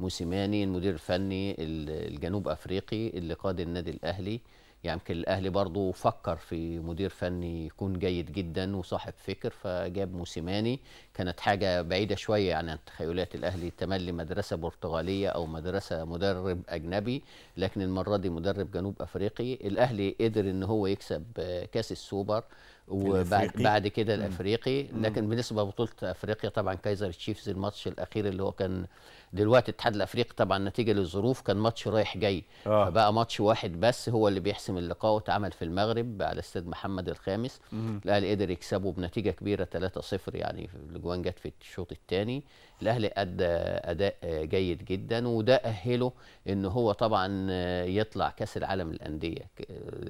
موسيماني المدير الفني الجنوب افريقي اللي قاد النادي الاهلي يعني يمكن الاهلي برضو فكر في مدير فني يكون جيد جدا وصاحب فكر فجاب موسيماني كانت حاجه بعيده شويه عن تخيلات الاهلي تملي مدرسه برتغاليه او مدرسه مدرب اجنبي لكن المره دي مدرب جنوب افريقي الاهلي قدر ان هو يكسب كاس السوبر وبعد بعد كده الافريقي لكن بالنسبه لبطوله افريقيا طبعا كايزر تشيفز الماتش الاخير اللي هو كان دلوقتي الاتحاد الافريقي طبعا نتيجه للظروف كان ماتش رايح جاي آه. فبقى ماتش واحد بس هو اللي بيحسم اللقاء واتعمل في المغرب على استاد محمد الخامس الاهلي قدر يكسبه بنتيجه كبيره 3-0 يعني الاجوان جت في الشوط الثاني الاهلي ادى اداء جيد جدا وده اهله ان هو طبعا يطلع كاس العالم للانديه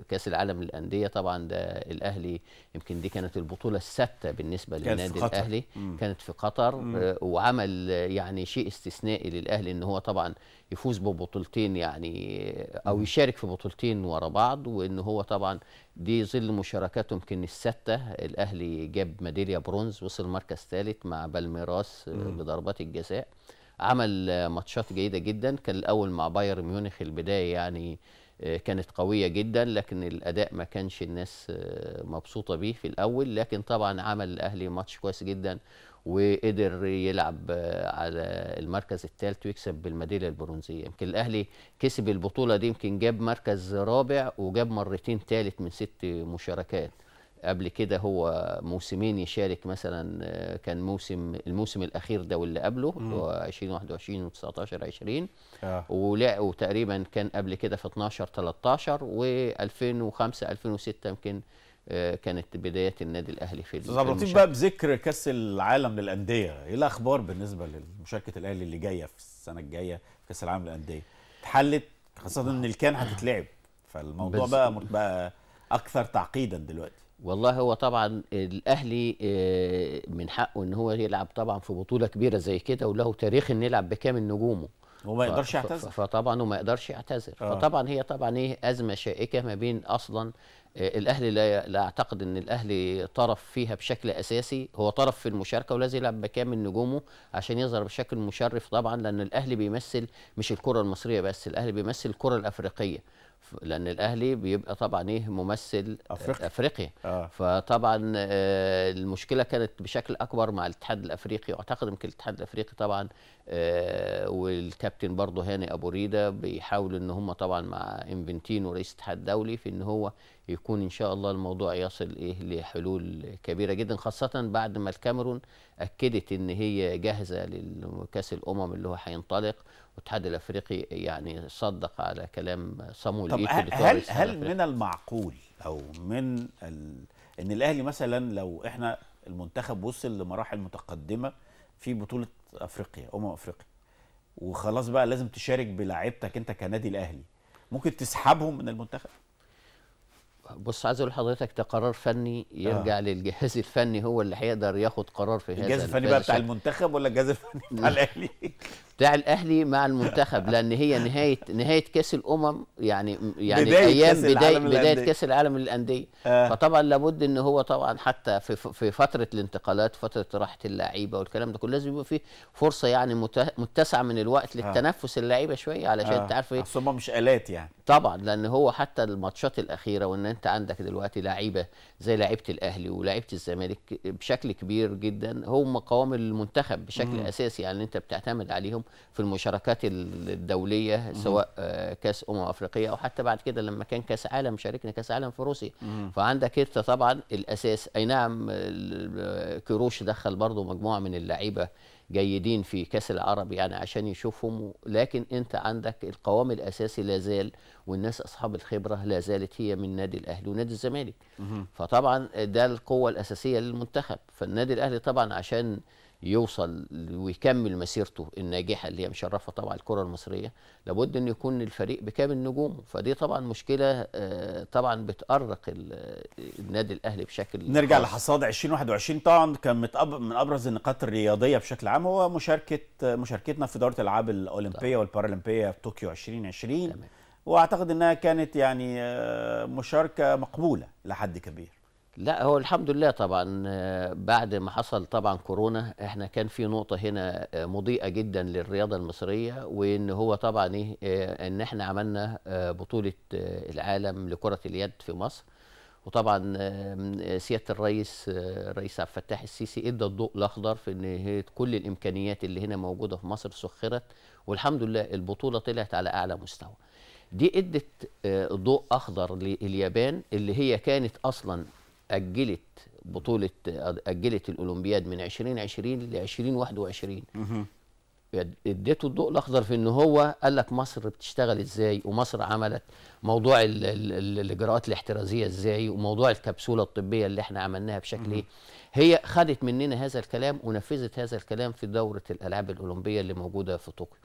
كاس العالم للانديه طبعا ده الاهلي يمكن دي كانت البطوله السادسه بالنسبه للنادي الاهلي مم. كانت في قطر مم. آه، وعمل يعني شيء استثنائي للاهلي ان هو طبعا يفوز ببطولتين يعني آه، او مم. يشارك في بطولتين ورا بعض وان هو طبعا دي ظل مشاركاته يمكن الستة الاهلي جاب ميداليا برونز وصل مركز ثالث مع بالميراس آه، بضربات الجزاء عمل ماتشات جيده جدا كان الاول مع بايرن ميونخ البدايه يعني كانت قويه جدا لكن الاداء ما كانش الناس آه، مبسوطه بيه في الاول لكن طبعا عمل الاهلي ماتش كويس جدا وقدر يلعب آه، على المركز الثالث ويكسب بالميداليه البرونزيه يمكن الاهلي كسب البطوله دي يمكن جاب مركز رابع وجاب مرتين ثالث من ست مشاركات قبل كده هو موسمين يشارك مثلا آه، كان موسم الموسم الاخير ده واللي قبله اللي هو 2021 و19 20 آه. ولقوا تقريبا كان قبل كده في 12 13 و2005 2006 يمكن آه، كانت بدايات النادي الاهلي في استاذ عبد اللطيف بقى بذكر كاس العالم للانديه ايه الاخبار بالنسبه لمشاركه الاهلي اللي جايه في السنه الجايه في كاس العالم للانديه اتحلت خاصه ان الكان هتتلعب فالموضوع بقى بقى اكثر تعقيدا دلوقتي والله هو طبعا الاهلي آه، من حقه ان هو يلعب طبعا في بطوله كبيره زي كده وله تاريخ ان يلعب بكامل نجومه وما يقدرش يعتذر فطبعا وما يقدرش يعتذر آه. فطبعا هي طبعا ايه ازمه شائكه ما بين اصلا آه، الاهلي لا, لا اعتقد ان الاهلي طرف فيها بشكل اساسي هو طرف في المشاركه ولازم يلعب بكامل نجومه عشان يظهر بشكل مشرف طبعا لان الاهلي بيمثل مش الكره المصريه بس الاهلي بيمثل الكره الافريقيه لان الاهلي بيبقى طبعا ايه ممثل افريقيا افريقيا آه. فطبعا آه المشكله كانت بشكل اكبر مع الاتحاد الافريقي واعتقد يمكن الاتحاد الافريقي طبعا آه، والكابتن برضه هاني ابو ريده بيحاولوا ان هم طبعا مع انفنتينو رئيس الاتحاد الدولي في ان هو يكون ان شاء الله الموضوع يصل ايه لحلول كبيره جدا خاصه بعد ما الكاميرون اكدت ان هي جاهزه لكاس الامم اللي هو هينطلق والاتحاد الافريقي يعني صدق على كلام صامويل طب هل هل من المعقول او من ال... ان الاهلي مثلا لو احنا المنتخب وصل لمراحل متقدمه في بطوله افريقيا امم افريقيا وخلاص بقى لازم تشارك بلاعيبتك انت كنادي الاهلي ممكن تسحبهم من المنتخب بص عايز اقول لحضرتك ده قرار فني يرجع آه. للجهاز الفني هو اللي هيقدر ياخد قرار في هذا الجهاز الفني بقى بتاع المنتخب ولا الجهاز الفني بتاع الاهلي بتاع الاهلي مع المنتخب لان هي نهايه نهايه كاس الامم يعني يعني بداية ايام كاس بدايه بدايه كاس العالم للانديه آه. فطبعا لابد ان هو طبعا حتى في في فتره الانتقالات فتره راحه اللعيبه والكلام ده كله لازم يبقى في فرصه يعني متسعه من الوقت آه. للتنفس اللعيبه شويه علشان آه. انت عارف ايه هم مش الات يعني طبعا لان هو حتى الماتشات الاخيره وان انت عندك دلوقتي لعيبه زي لعيبه الاهلي ولعيبه الزمالك بشكل كبير جدا هم قوام المنتخب بشكل م. اساسي يعني انت بتعتمد عليهم في المشاركات الدوليه سواء آه، كاس امم افريقيه او حتى بعد كده لما كان كاس عالم شاركنا كاس عالم في روسيا فعندك انت طبعا الاساس اي نعم آه، كروش دخل برضه مجموعه من اللعيبه جيدين في كاس العرب يعني عشان يشوفهم لكن انت عندك القوام الاساسي لا زال والناس اصحاب الخبره لا زالت هي من نادي الاهلي ونادي الزمالك فطبعا ده القوه الاساسيه للمنتخب فالنادي الاهلي طبعا عشان يوصل ويكمل مسيرته الناجحه اللي هي مشرفه طبعا الكره المصريه لابد ان يكون الفريق بكامل نجومه فدي طبعا مشكله آه، طبعا بتارق آه، النادي الاهلي بشكل نرجع خاص. لحصاد 2021 طبعا كان من ابرز النقاط الرياضيه بشكل عام هو مشاركه مشاركتنا في دوره الالعاب الاولمبيه والبارالمبيه في طوكيو 2020 تمام. واعتقد انها كانت يعني آه، مشاركه مقبوله لحد كبير لا هو الحمد لله طبعا آه، بعد ما حصل طبعا كورونا احنا كان في نقطه هنا آه، مضيئه جدا للرياضه المصريه وان هو طبعا ايه آه، ان احنا عملنا بطوله العالم لكره اليد في مصر وطبعا سياده الرئيس الرئيس عبد الفتاح السيسي ادى الضوء الاخضر في ان هي كل الامكانيات اللي هنا موجوده في مصر سخرت والحمد لله البطوله طلعت على اعلى مستوى دي ادت ضوء اخضر لليابان اللي هي كانت اصلا اجلت بطوله اجلت الاولمبياد من 2020 ل 2021 اديته الضوء الاخضر في ان هو قال لك مصر بتشتغل ازاي ومصر عملت موضوع الاجراءات الاحترازيه ازاي وموضوع الكبسوله الطبيه اللي احنا عملناها بشكل ايه هي خدت مننا هذا الكلام ونفذت هذا الكلام في دوره الالعاب الاولمبيه اللي موجوده في طوكيو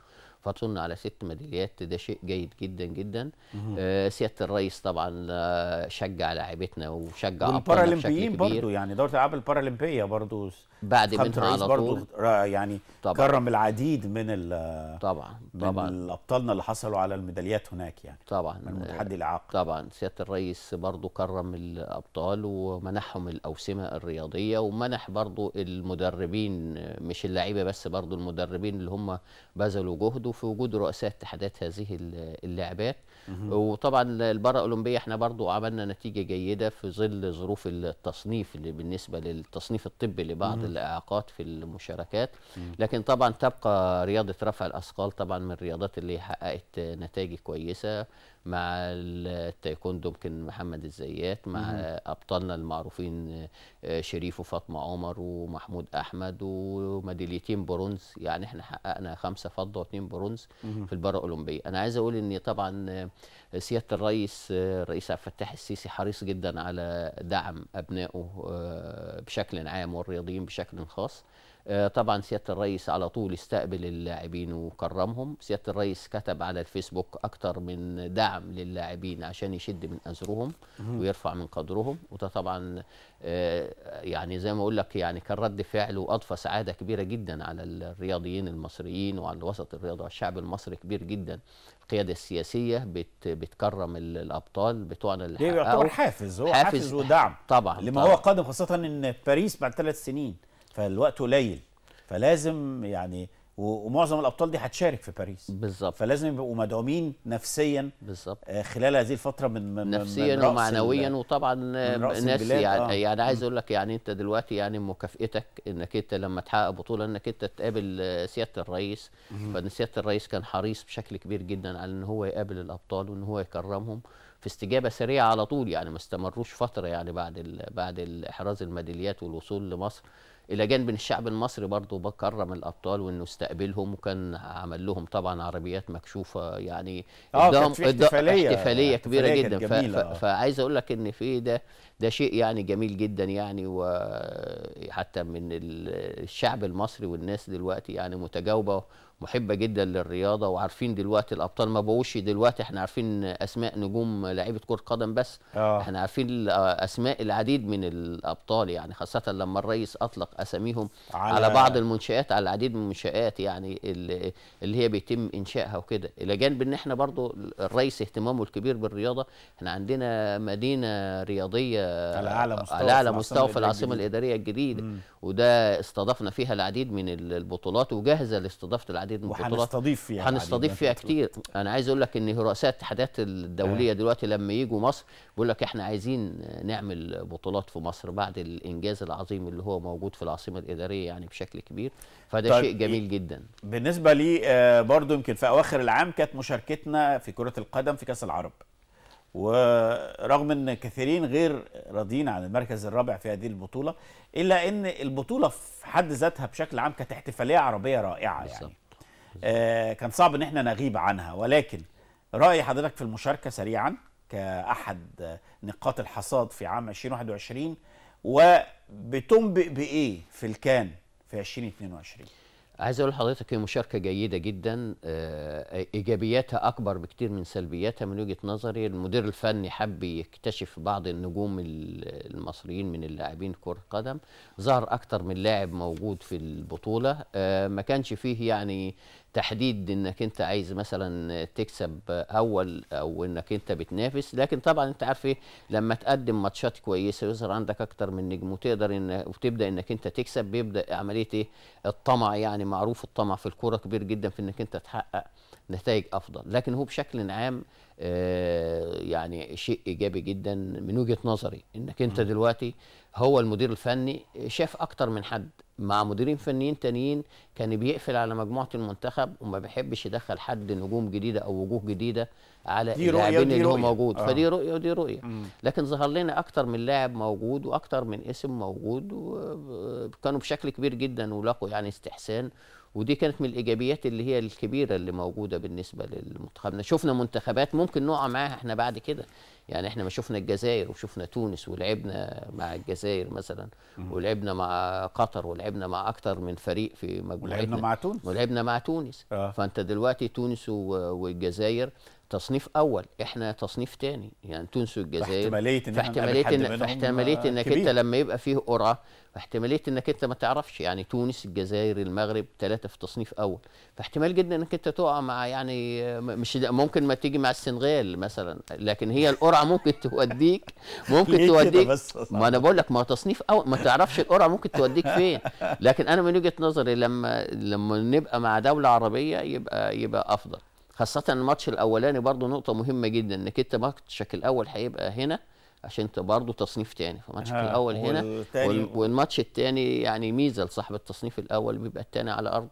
فاظن على ست ميداليات ده شيء جيد جدا جدا آه سياده الرئيس طبعا آه، شجع لاعبتنا وشجع والبارالمبيين برضه يعني دوره العاب البارالمبيه برضه بعد منها على طول يعني طبعًا. كرم العديد من ال طبعا طبعا من ابطالنا اللي حصلوا على الميداليات هناك يعني طبعا من التحدي الاعاقه طبعا سياده الرئيس برضه كرم الابطال ومنحهم الاوسمه الرياضيه ومنح برضه المدربين مش اللعيبه بس برضه المدربين اللي هم بذلوا جهد وفي وجود رؤساء اتحادات هذه اللعبات وطبعا البرة اولمبيه احنا برضو عملنا نتيجه جيده في ظل ظروف التصنيف اللي بالنسبه للتصنيف الطبي لبعض الاعاقات في المشاركات لكن طبعا تبقى رياضه رفع الاثقال طبعا من الرياضات اللي حققت نتائج كويسه مع التايكوندو يمكن محمد الزيات مع مم. ابطالنا المعروفين آه، شريف وفاطمه عمر ومحمود احمد وميداليتين برونز يعني احنا حققنا خمسه فضه واثنين برونز مم. في البره الاولمبيه انا عايز اقول ان طبعا آه، سياده الرئيس آه، الرئيس عبد الفتاح السيسي حريص جدا على دعم ابنائه بشكل عام والرياضيين بشكل خاص آه، طبعا سياده الرئيس على طول استقبل اللاعبين وكرمهم سياده الرئيس كتب على الفيسبوك اكثر من دعم للاعبين عشان يشد من ازرهم ويرفع من قدرهم وده طبعا آه، يعني زي ما اقول لك يعني كان رد فعل واضفى سعاده كبيره جدا على الرياضيين المصريين وعلى الوسط الرياضي والشعب المصري كبير جدا القياده السياسيه بت بتكرم الابطال بتوعنا اللي يعتبر حافز هو حافز, حافز ودعم طبعا لما طبعًا. هو قادم خاصه ان باريس بعد ثلاث سنين فالوقت قليل فلازم يعني ومعظم الابطال دي هتشارك في باريس بالظبط فلازم يبقوا مدعومين نفسيا بالظبط آه، خلال هذه الفتره من, من نفسيا من ومعنويا وطبعا آه، ناس يعني, آه. يعني عايز اقول لك يعني انت دلوقتي يعني مكافئتك انك انت لما تحقق بطوله انك انت تقابل آه، سياده الرئيس فان سياده الرئيس كان حريص بشكل كبير جدا على ان هو يقابل الابطال وان هو يكرمهم في استجابه سريعه على طول يعني ما استمروش فتره يعني بعد ال بعد احراز الميداليات والوصول لمصر الى جانب الشعب المصري برضه بكرم الابطال وانه استقبلهم وكان عمل لهم طبعا عربيات مكشوفه يعني اه احتفاليه احتفاليه, احتفالية كبيره جدا فعايز اقول لك ان في ده ده شيء يعني جميل جدا يعني وحتى من الشعب المصري والناس دلوقتي يعني متجاوبه محبه جدا للرياضه وعارفين دلوقتي الابطال ما بقوش دلوقتي احنا عارفين اسماء نجوم لعيبه كره قدم بس آه. احنا عارفين آه، اسماء العديد من الابطال يعني خاصه لما الرئيس اطلق اساميهم على, على بعض المنشات على العديد من المنشات يعني اللي هي بيتم انشائها وكده الى جانب ان احنا برضو الرئيس اهتمامه الكبير بالرياضه احنا عندنا مدينه رياضيه على اعلى آه، مستوى على اعلى مستوى في العاصمه الاداريه الجديده وده استضفنا فيها العديد من البطولات وجاهزه لاستضافه العديد عديد من البطولات وهنستضيف فيها هنستضيف فيها كتير انا عايز اقول لك ان رؤساء الاتحادات الدوليه دلوقتي لما يجوا مصر بيقول لك احنا عايزين نعمل بطولات في مصر بعد الانجاز العظيم اللي هو موجود في العاصمه الاداريه يعني بشكل كبير فده طيب شيء جميل جدا بالنسبه لي آه، برضو يمكن في اواخر العام كانت مشاركتنا في كره القدم في كاس العرب ورغم ان كثيرين غير راضيين عن المركز الرابع في هذه البطوله الا ان البطوله في حد ذاتها بشكل عام كانت احتفاليه عربيه رائعه بالزبط. يعني آه، كان صعب ان احنا نغيب عنها ولكن راي حضرتك في المشاركه سريعا كاحد نقاط الحصاد في عام 2021 وبتنبئ بايه في الكان في 2022 عايز اقول لحضرتك هي مشاركه جيده جدا آه، آه، ايجابياتها اكبر بكتير من سلبياتها من وجهه نظري المدير الفني حب يكتشف بعض النجوم المصريين من اللاعبين كره قدم ظهر اكتر من لاعب موجود في البطوله ما كانش فيه يعني تحديد انك انت عايز مثلا تكسب اول او انك انت بتنافس لكن طبعا انت عارف ايه لما تقدم ماتشات كويسه ويظهر عندك اكتر من نجم وتقدر ان وتبدا انك انت تكسب بيبدا عمليه ايه الطمع يعني معروف الطمع في الكوره كبير جدا في انك انت تحقق نتائج افضل لكن هو بشكل عام آه، يعني شيء ايجابي جدا من وجهه نظري انك انت دلوقتي هو المدير الفني شاف اكتر من حد مع مديرين فنيين تانيين كان بيقفل على مجموعه المنتخب وما بيحبش يدخل حد نجوم جديده او وجوه جديده على اللاعبين اللي هو موجود آه. فدي رؤيه ودي رؤيه لكن ظهر لنا اكتر من لاعب موجود واكتر من اسم موجود وكانوا آه، بشكل كبير جدا ولاقوا يعني استحسان ودي كانت من الايجابيات اللي هي الكبيره اللي موجوده بالنسبه لمنتخبنا شفنا منتخبات ممكن نقع معاها احنا بعد كده يعني احنا ما شفنا الجزائر وشفنا تونس ولعبنا مع الجزائر مثلا ولعبنا مع قطر ولعبنا مع اكتر من فريق في مجموعتنا ولعبنا مع تونس ولعبنا مع تونس آه. فانت دلوقتي تونس والجزائر تصنيف اول احنا تصنيف تاني يعني تونس والجزائر احتماليه ان احتماليه ان احتماليه انك انت لما يبقى فيه قرعه احتماليه انك انت ما تعرفش يعني تونس الجزائر المغرب ثلاثه في تصنيف اول فاحتمال جدا انك انت تقع مع يعني مش ممكن ما تيجي مع السنغال مثلا لكن هي القرعه ممكن توديك ممكن توديك ما انا بقول لك ما تصنيف اول ما تعرفش القرعه ممكن توديك فين لكن انا من وجهه نظري لما لما نبقى مع دوله عربيه يبقى يبقى افضل خاصه الماتش الاولاني برضو نقطه مهمه جدا انك انت ماتشك الاول هيبقى هنا عشان انت برضه تصنيف تاني فماتشك الاول هنا والماتش التاني يعني ميزه لصاحب التصنيف الاول بيبقى التاني على ارضه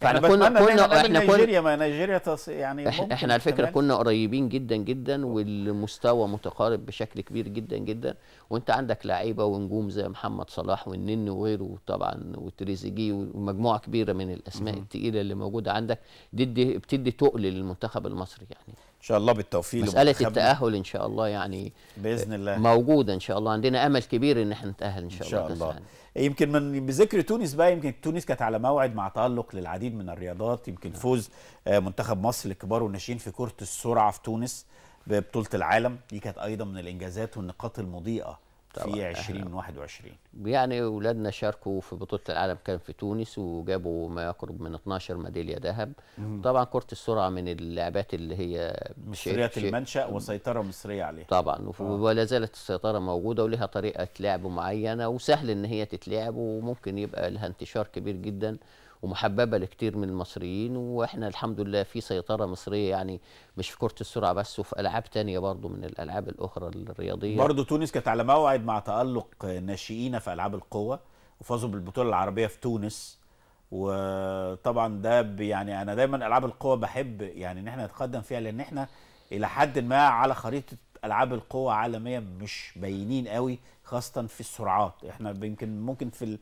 فاحنا يعني كنا كنا احنا نيجيريا ما نيجيريا يعني احنا, احنا على فكره كنا قريبين جدا جدا والمستوى متقارب بشكل كبير جدا جدا وانت عندك لعيبه ونجوم زي محمد صلاح والنن وغيره وطبعا وتريزيجيه ومجموعه كبيره من الاسماء الثقيله اللي موجوده عندك دي بتدي تقل للمنتخب المصري يعني ان شاء الله بالتوفيق مساله التاهل ان شاء الله يعني باذن الله موجوده ان شاء الله عندنا امل كبير ان احنا نتاهل ان شاء, إن شاء الله, الله. يمكن من بذكر تونس بقى يمكن تونس كانت على موعد مع تالق للعديد من الرياضات يمكن نعم. فوز آه، منتخب مصر للكبار والناشئين في كره السرعه في تونس ببطوله العالم دي كانت ايضا من الانجازات والنقاط المضيئه طبعا في 2021 يعني اولادنا شاركوا في بطوله العالم كان في تونس وجابوا ما يقرب من 12 ميداليه ذهب طبعا كره السرعه من اللعبات اللي هي مصريه المنشا وسيطره مصريه عليها طبعا آه. ولا زالت السيطره موجوده ولها طريقه لعب معينه وسهل ان هي تتلعب وممكن يبقى لها انتشار كبير جدا ومحببه لكتير من المصريين واحنا الحمد لله في سيطره مصريه يعني مش في كره السرعه بس وفي العاب تانية برضو من الالعاب الاخرى الرياضيه برضو تونس كانت على موعد مع تالق ناشئين في العاب القوى وفازوا بالبطوله العربيه في تونس وطبعا ده يعني انا دايما العاب القوى بحب يعني ان احنا نتقدم فيها لان احنا الى حد ما على خريطه العاب القوى عالميا مش باينين قوي خاصه في السرعات احنا يمكن ممكن في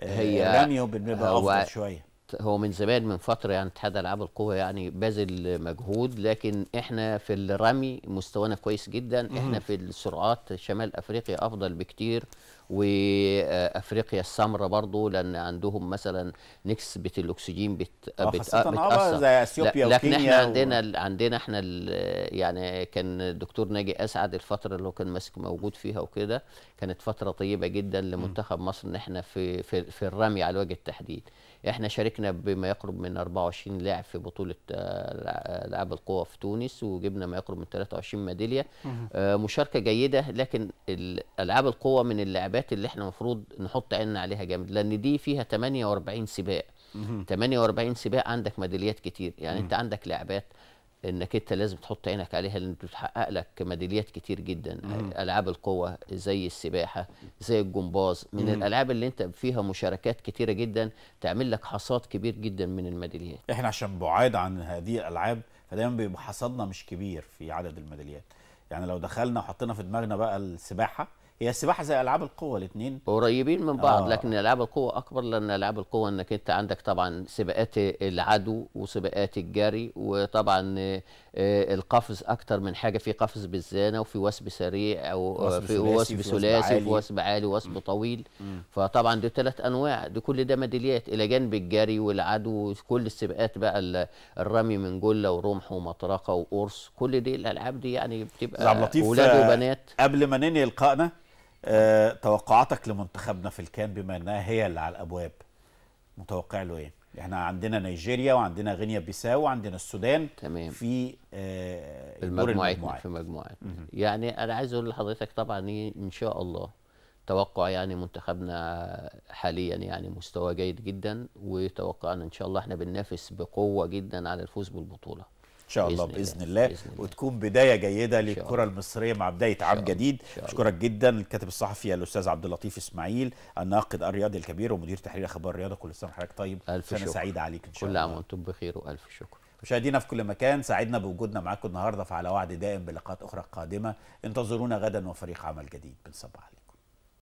آه، هي راميو بنبقى افضل شويه هو من زمان من فتره يعني اتحاد العاب القوى يعني باذل مجهود لكن احنا في الرمي مستوانا كويس جدا احنا في السرعات شمال افريقيا افضل بكتير وافريقيا السمراء برضه لان عندهم مثلا نسبه الاكسجين بت... بت... بتاثر زي اثيوبيا لكن احنا عندنا و... عندنا احنا يعني كان الدكتور ناجي اسعد الفتره اللي هو كان ماسك موجود فيها وكده كانت فتره طيبه جدا لمنتخب مصر ان احنا في في, في الرمي على وجه التحديد احنا شاركنا بما يقرب من 24 لاعب في بطوله العاب آه، القوى في تونس وجبنا ما يقرب من 23 ميداليه آه، مشاركه جيده لكن العاب القوى من اللعبات اللي احنا المفروض نحط عيننا عليها جامد لان دي فيها 48 سباق 48 سباق عندك ميداليات كتير يعني انت عندك لعبات انك انت لازم تحط عينك عليها لان بتحقق لك ميداليات كتير جدا مم. العاب القوه زي السباحه زي الجمباز من مم. الالعاب اللي انت فيها مشاركات كتيره جدا تعمل لك حصاد كبير جدا من الميداليات احنا عشان بعاد عن هذه الالعاب فدايما بيبقى حصادنا مش كبير في عدد الميداليات يعني لو دخلنا وحطينا في دماغنا بقى السباحه هي السباحه زي العاب القوه الاثنين قريبين من بعض آه. لكن العاب القوه اكبر لان العاب القوه انك انت عندك طبعا سباقات العدو وسباقات الجري وطبعا آه، آه، القفز اكتر من حاجه في قفز بالزانه وفي وثب سريع او في وثب ثلاثي في وثب عالي وثب طويل مم. فطبعا دي ثلاث انواع دي كل ده ميداليات الى جانب الجري والعدو وكل السباقات بقى الرمي من جله ورمح ومطرقه وقرص كل دي الالعاب دي يعني بتبقى اولاد وبنات قبل ما ننهي لقائنا آه، توقعاتك لمنتخبنا في الكان بما انها هي اللي على الابواب متوقع له ايه؟ احنا عندنا نيجيريا وعندنا غينيا بيساو وعندنا السودان تمام في آه المجموعات في مجموعات يعني انا عايز اقول لحضرتك طبعا ايه ان شاء الله توقع يعني منتخبنا حاليا يعني مستوى جيد جدا وتوقعنا ان شاء الله احنا بننافس بقوه جدا على الفوز بالبطوله شاء الله باذن الله, بإذن الله. وتكون بدايه جيده للكره المصريه مع بدايه عام جديد اشكرك جدا الكاتب الصحفي الاستاذ عبد اللطيف اسماعيل الناقد الرياضي الكبير ومدير تحرير اخبار الرياضه كل سنه وحضرتك طيب ألف سنه شكر. سعيده عليك ان شاء الله كل عام وانتم بخير والف شكر مشاهدينا في كل مكان سعدنا بوجودنا معاكم النهارده فعلى وعد دائم بلقاءات اخرى قادمه انتظرونا غدا وفريق عمل جديد بنصبح عليكم